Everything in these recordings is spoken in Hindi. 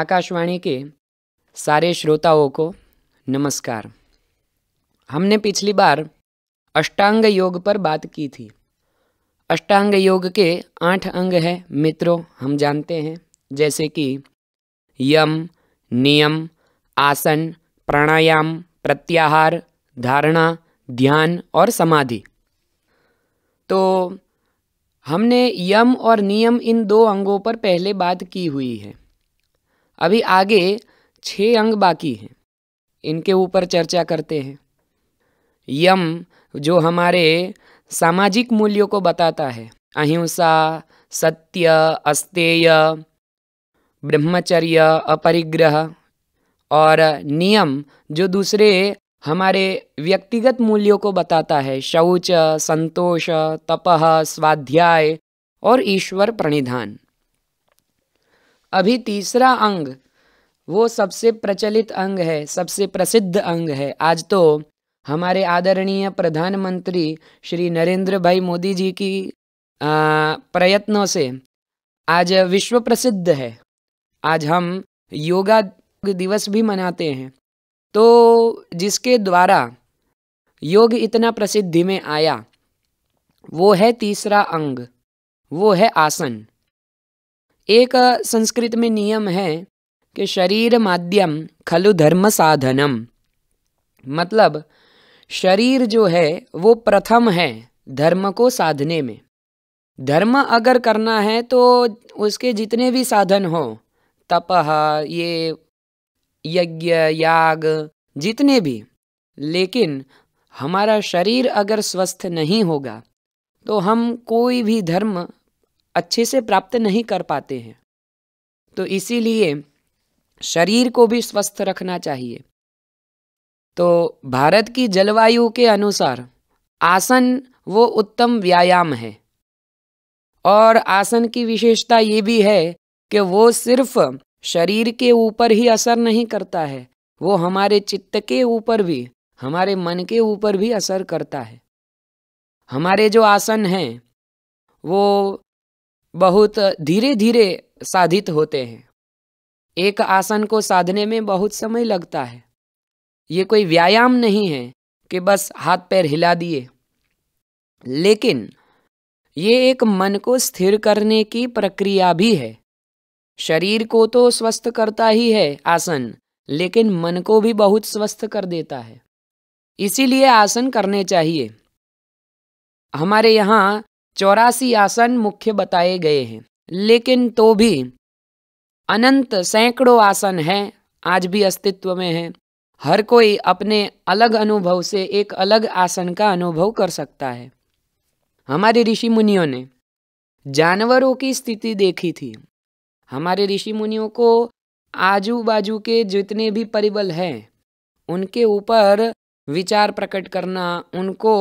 आकाशवाणी के सारे श्रोताओं को नमस्कार हमने पिछली बार अष्टांग योग पर बात की थी अष्टांग योग के आठ अंग हैं मित्रों हम जानते हैं जैसे कि यम नियम आसन प्राणायाम प्रत्याहार धारणा ध्यान और समाधि तो हमने यम और नियम इन दो अंगों पर पहले बात की हुई है अभी आगे छ अंग बाकी हैं इनके ऊपर चर्चा करते हैं यम जो हमारे सामाजिक मूल्यों को बताता है अहिंसा सत्य अस्तेय ब्रह्मचर्य अपरिग्रह और नियम जो दूसरे हमारे व्यक्तिगत मूल्यों को बताता है शौच संतोष तपह स्वाध्याय और ईश्वर प्रणिधान अभी तीसरा अंग वो सबसे प्रचलित अंग है सबसे प्रसिद्ध अंग है आज तो हमारे आदरणीय प्रधानमंत्री श्री नरेंद्र भाई मोदी जी की प्रयत्नों से आज विश्व प्रसिद्ध है आज हम योगा दिवस भी मनाते हैं तो जिसके द्वारा योग इतना प्रसिद्धि में आया वो है तीसरा अंग वो है आसन एक संस्कृत में नियम है कि शरीर माध्यम खलु धर्म साधनम मतलब शरीर जो है वो प्रथम है धर्म को साधने में धर्म अगर करना है तो उसके जितने भी साधन हो तप ये यज्ञ याग जितने भी लेकिन हमारा शरीर अगर स्वस्थ नहीं होगा तो हम कोई भी धर्म अच्छे से प्राप्त नहीं कर पाते हैं तो इसीलिए शरीर को भी स्वस्थ रखना चाहिए तो भारत की जलवायु के अनुसार आसन वो उत्तम व्यायाम है और आसन की विशेषता ये भी है कि वो सिर्फ शरीर के ऊपर ही असर नहीं करता है वो हमारे चित्त के ऊपर भी हमारे मन के ऊपर भी असर करता है हमारे जो आसन हैं वो बहुत धीरे धीरे साधित होते हैं एक आसन को साधने में बहुत समय लगता है ये कोई व्यायाम नहीं है कि बस हाथ पैर हिला दिए लेकिन ये एक मन को स्थिर करने की प्रक्रिया भी है शरीर को तो स्वस्थ करता ही है आसन लेकिन मन को भी बहुत स्वस्थ कर देता है इसीलिए आसन करने चाहिए हमारे यहाँ चौरासी आसन मुख्य बताए गए हैं लेकिन तो भी अनंत सैकड़ों आसन हैं आज भी अस्तित्व में हैं हर कोई अपने अलग अनुभव से एक अलग आसन का अनुभव कर सकता है हमारे ऋषि मुनियों ने जानवरों की स्थिति देखी थी हमारे ऋषि मुनियों को आजू बाजू के जितने भी परिबल हैं उनके ऊपर विचार प्रकट करना उनको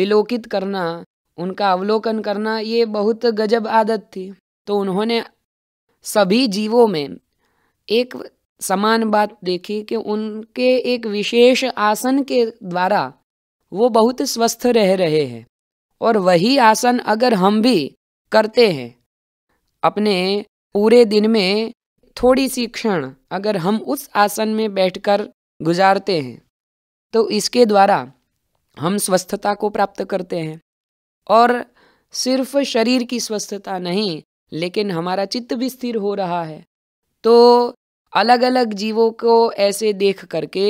विलोकित करना उनका अवलोकन करना ये बहुत गजब आदत थी तो उन्होंने सभी जीवों में एक समान बात देखी कि उनके एक विशेष आसन के द्वारा वो बहुत स्वस्थ रह रहे हैं और वही आसन अगर हम भी करते हैं अपने पूरे दिन में थोड़ी सी क्षण अगर हम उस आसन में बैठकर गुजारते हैं तो इसके द्वारा हम स्वस्थता को प्राप्त करते हैं और सिर्फ शरीर की स्वस्थता नहीं लेकिन हमारा चित्त भी स्थिर हो रहा है तो अलग अलग जीवों को ऐसे देख करके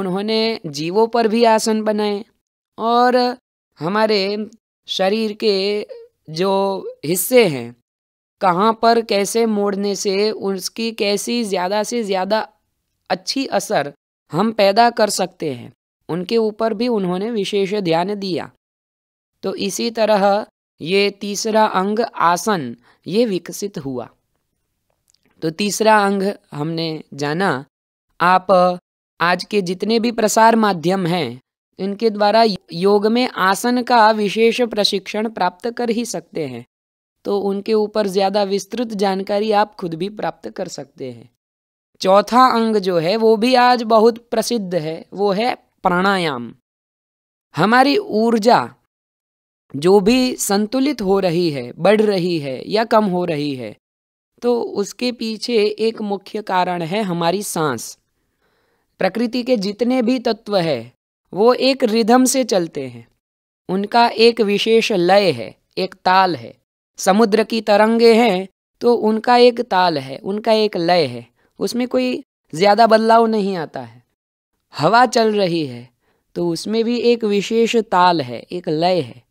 उन्होंने जीवों पर भी आसन बनाए और हमारे शरीर के जो हिस्से हैं कहाँ पर कैसे मोड़ने से उसकी कैसी ज़्यादा से ज़्यादा अच्छी असर हम पैदा कर सकते हैं उनके ऊपर भी उन्होंने विशेष ध्यान दिया तो इसी तरह ये तीसरा अंग आसन ये विकसित हुआ तो तीसरा अंग हमने जाना आप आज के जितने भी प्रसार माध्यम हैं इनके द्वारा योग में आसन का विशेष प्रशिक्षण प्राप्त कर ही सकते हैं तो उनके ऊपर ज़्यादा विस्तृत जानकारी आप खुद भी प्राप्त कर सकते हैं चौथा अंग जो है वो भी आज बहुत प्रसिद्ध है वो है प्राणायाम हमारी ऊर्जा जो भी संतुलित हो रही है बढ़ रही है या कम हो रही है तो उसके पीछे एक मुख्य कारण है हमारी सांस प्रकृति के जितने भी तत्व है वो एक रिधम से चलते हैं उनका एक विशेष लय है एक ताल है समुद्र की तरंगे हैं तो उनका एक ताल है उनका एक लय है उसमें कोई ज़्यादा बदलाव नहीं आता है हवा चल रही है तो उसमें भी एक विशेष ताल है एक लय है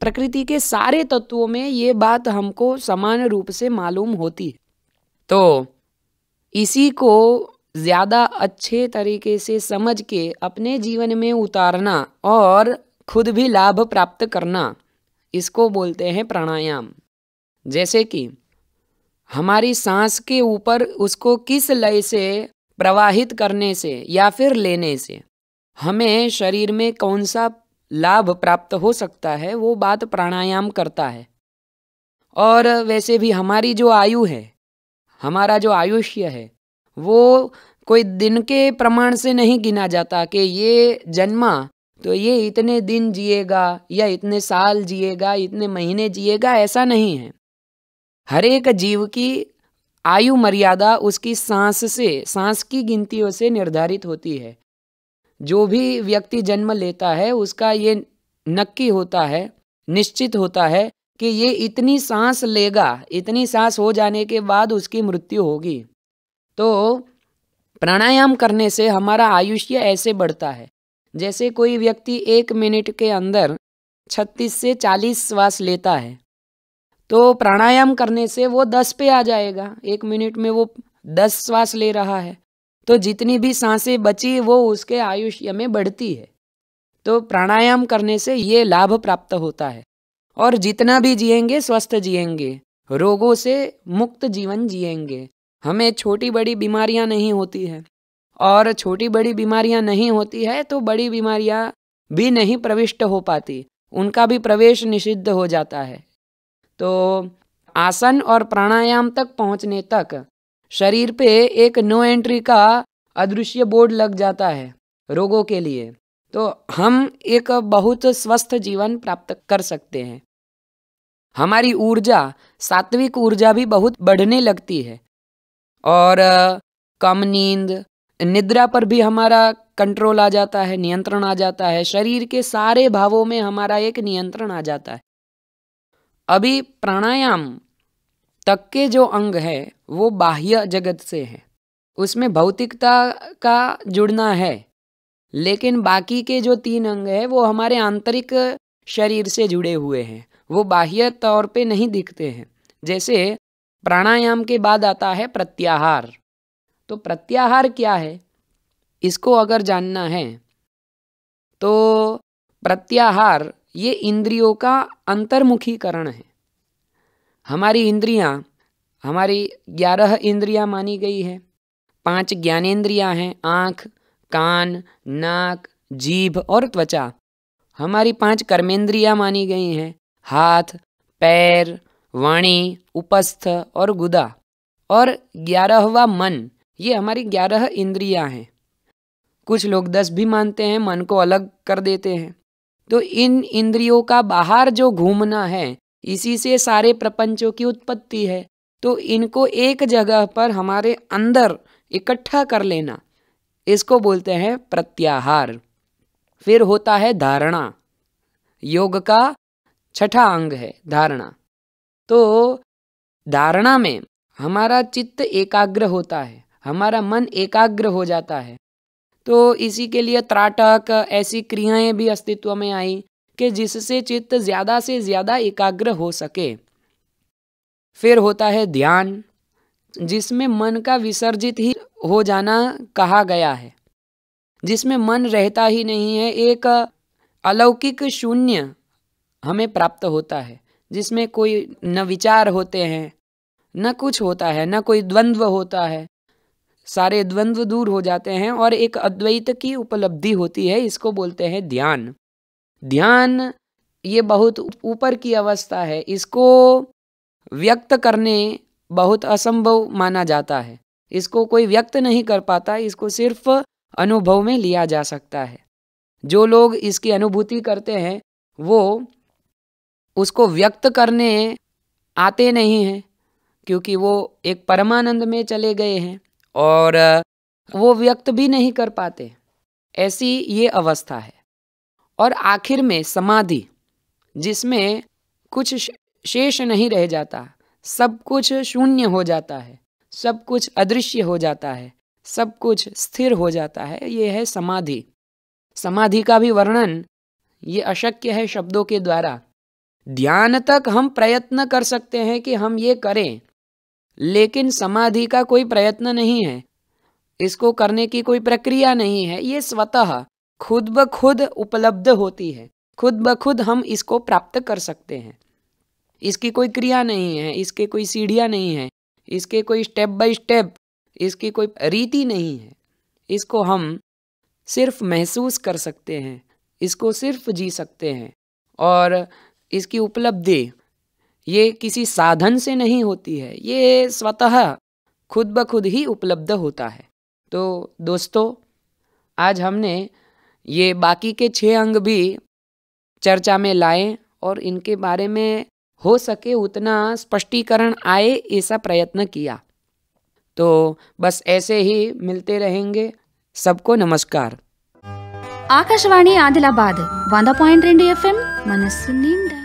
प्रकृति के सारे तत्वों में ये बात हमको समान रूप से मालूम होती है तो इसी को ज़्यादा अच्छे तरीके से समझ के अपने जीवन में उतारना और खुद भी लाभ प्राप्त करना इसको बोलते हैं प्राणायाम जैसे कि हमारी सांस के ऊपर उसको किस लय से प्रवाहित करने से या फिर लेने से हमें शरीर में कौन सा लाभ प्राप्त हो सकता है वो बात प्राणायाम करता है और वैसे भी हमारी जो आयु है हमारा जो आयुष्य है वो कोई दिन के प्रमाण से नहीं गिना जाता कि ये जन्मा तो ये इतने दिन जिएगा या इतने साल जिएगा इतने महीने जिएगा ऐसा नहीं है हर एक जीव की आयु मर्यादा उसकी सांस से सांस की गिनतियों से निर्धारित होती है जो भी व्यक्ति जन्म लेता है उसका ये नक्की होता है निश्चित होता है कि ये इतनी सांस लेगा इतनी सांस हो जाने के बाद उसकी मृत्यु होगी तो प्राणायाम करने से हमारा आयुष्य ऐसे बढ़ता है जैसे कोई व्यक्ति एक मिनट के अंदर छत्तीस से चालीस श्वास लेता है तो प्राणायाम करने से वो दस पे आ जाएगा एक मिनट में वो दस श्वास ले रहा है तो जितनी भी सांसें बची वो उसके आयुष्य में बढ़ती है तो प्राणायाम करने से ये लाभ प्राप्त होता है और जितना भी जिएंगे स्वस्थ जिएंगे रोगों से मुक्त जीवन जिएंगे हमें छोटी बड़ी बीमारियां नहीं होती है और छोटी बड़ी बीमारियां नहीं होती है तो बड़ी बीमारियां भी नहीं प्रविष्ट हो पाती उनका भी प्रवेश निषिद्ध हो जाता है तो आसन और प्राणायाम तक पहुंचने तक शरीर पे एक नो एंट्री का अदृश्य बोर्ड लग जाता है रोगों के लिए तो हम एक बहुत स्वस्थ जीवन प्राप्त कर सकते हैं हमारी ऊर्जा सात्विक ऊर्जा भी बहुत बढ़ने लगती है और कम नींद निद्रा पर भी हमारा कंट्रोल आ जाता है नियंत्रण आ जाता है शरीर के सारे भावों में हमारा एक नियंत्रण आ जाता है अभी प्राणायाम तक के जो अंग है वो बाह्य जगत से है उसमें भौतिकता का जुड़ना है लेकिन बाकी के जो तीन अंग है वो हमारे आंतरिक शरीर से जुड़े हुए हैं वो बाह्य तौर पे नहीं दिखते हैं जैसे प्राणायाम के बाद आता है प्रत्याहार तो प्रत्याहार क्या है इसको अगर जानना है तो प्रत्याहार ये इंद्रियों का अंतर्मुखीकरण है हमारी इंद्रियां हमारी ग्यारह इंद्रियां मानी गई है पांच ज्ञानेन्द्रियां हैं आँख कान नाक जीभ और त्वचा हमारी पांच कर्मेंद्रियां मानी गई हैं हाथ पैर वाणी उपस्थ और गुदा और ग्यारहवा मन ये हमारी ग्यारह इंद्रियां हैं कुछ लोग दस भी मानते हैं मन को अलग कर देते हैं तो इन इंद्रियों का बाहर जो घूमना है इसी से सारे प्रपंचों की उत्पत्ति है तो इनको एक जगह पर हमारे अंदर इकट्ठा कर लेना इसको बोलते हैं प्रत्याहार फिर होता है धारणा योग का छठा अंग है धारणा तो धारणा में हमारा चित्त एकाग्र होता है हमारा मन एकाग्र हो जाता है तो इसी के लिए त्राटक ऐसी क्रियाएं भी अस्तित्व में आई कि जिससे चित्त ज़्यादा से ज़्यादा एकाग्र हो सके फिर होता है ध्यान जिसमें मन का विसर्जित ही हो जाना कहा गया है जिसमें मन रहता ही नहीं है एक अलौकिक शून्य हमें प्राप्त होता है जिसमें कोई न विचार होते हैं न कुछ होता है न कोई द्वंद्व होता है सारे द्वंद्व दूर हो जाते हैं और एक अद्वैत की उपलब्धि होती है इसको बोलते हैं ध्यान ध्यान ये बहुत ऊपर की अवस्था है इसको व्यक्त करने बहुत असंभव माना जाता है इसको कोई व्यक्त नहीं कर पाता इसको सिर्फ अनुभव में लिया जा सकता है जो लोग इसकी अनुभूति करते हैं वो उसको व्यक्त करने आते नहीं हैं क्योंकि वो एक परमानंद में चले गए हैं और वो व्यक्त भी नहीं कर पाते ऐसी ये अवस्था है और आखिर में समाधि जिसमें कुछ शेष नहीं रह जाता सब कुछ शून्य हो जाता है सब कुछ अदृश्य हो जाता है सब कुछ स्थिर हो जाता है ये है समाधि समाधि का भी वर्णन ये अशक्य है शब्दों के द्वारा ध्यान तक हम प्रयत्न कर सकते हैं कि हम ये करें लेकिन समाधि का कोई प्रयत्न नहीं है इसको करने की कोई प्रक्रिया नहीं है ये स्वतः खुद ब खुद उपलब्ध होती है खुद ब खुद हम इसको प्राप्त कर सकते हैं इसकी कोई क्रिया नहीं है इसके कोई सीढ़ियाँ नहीं है इसके कोई स्टेप बाय स्टेप इसकी कोई रीति नहीं है इसको हम सिर्फ महसूस कर सकते हैं इसको सिर्फ जी सकते हैं और इसकी उपलब्धि ये किसी साधन से नहीं होती है ये स्वतः खुद ब खुद ही उपलब्ध होता है तो दोस्तों आज हमने ये बाकी के छः अंग भी चर्चा में लाएं और इनके बारे में हो सके उतना स्पष्टीकरण आए ऐसा प्रयत्न किया तो बस ऐसे ही मिलते रहेंगे सबको नमस्कार आदिलाबाद वादा पॉइंट रेंडी एफ एम మనస్సు नींद